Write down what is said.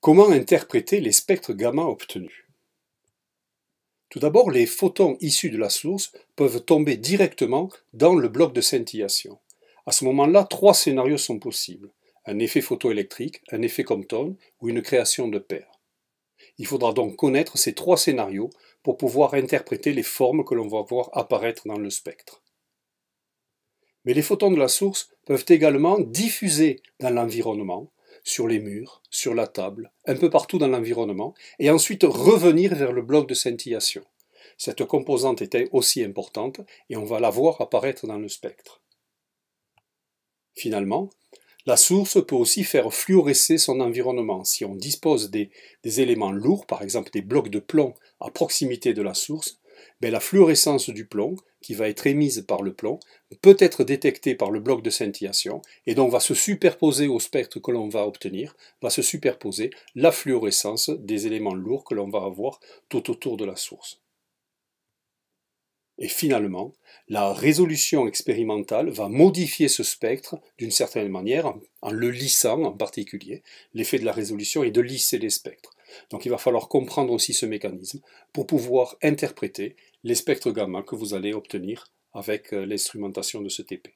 Comment interpréter les spectres gamma obtenus Tout d'abord, les photons issus de la source peuvent tomber directement dans le bloc de scintillation. À ce moment-là, trois scénarios sont possibles. Un effet photoélectrique, un effet Compton ou une création de paires. Il faudra donc connaître ces trois scénarios pour pouvoir interpréter les formes que l'on va voir apparaître dans le spectre. Mais les photons de la source peuvent également diffuser dans l'environnement, sur les murs, sur la table, un peu partout dans l'environnement, et ensuite revenir vers le bloc de scintillation. Cette composante était aussi importante et on va la voir apparaître dans le spectre. Finalement, la source peut aussi faire fluorescer son environnement. Si on dispose des, éléments lourds, par exemple des blocs de plomb à proximité de la source, ben, la fluorescence du plomb, qui va être émise par le plomb, peut être détectée par le bloc de scintillation, et donc va se superposer au spectre que l'on va obtenir, va se superposer la fluorescence des éléments lourds que l'on va avoir tout autour de la source. Et finalement, la résolution expérimentale va modifier ce spectre d'une certaine manière, en le lissant en particulier. L'effet de la résolution est de lisser les spectres. Donc il va falloir comprendre aussi ce mécanisme pour pouvoir interpréter les spectres gamma que vous allez obtenir avec euh, l'instrumentation de ce TP.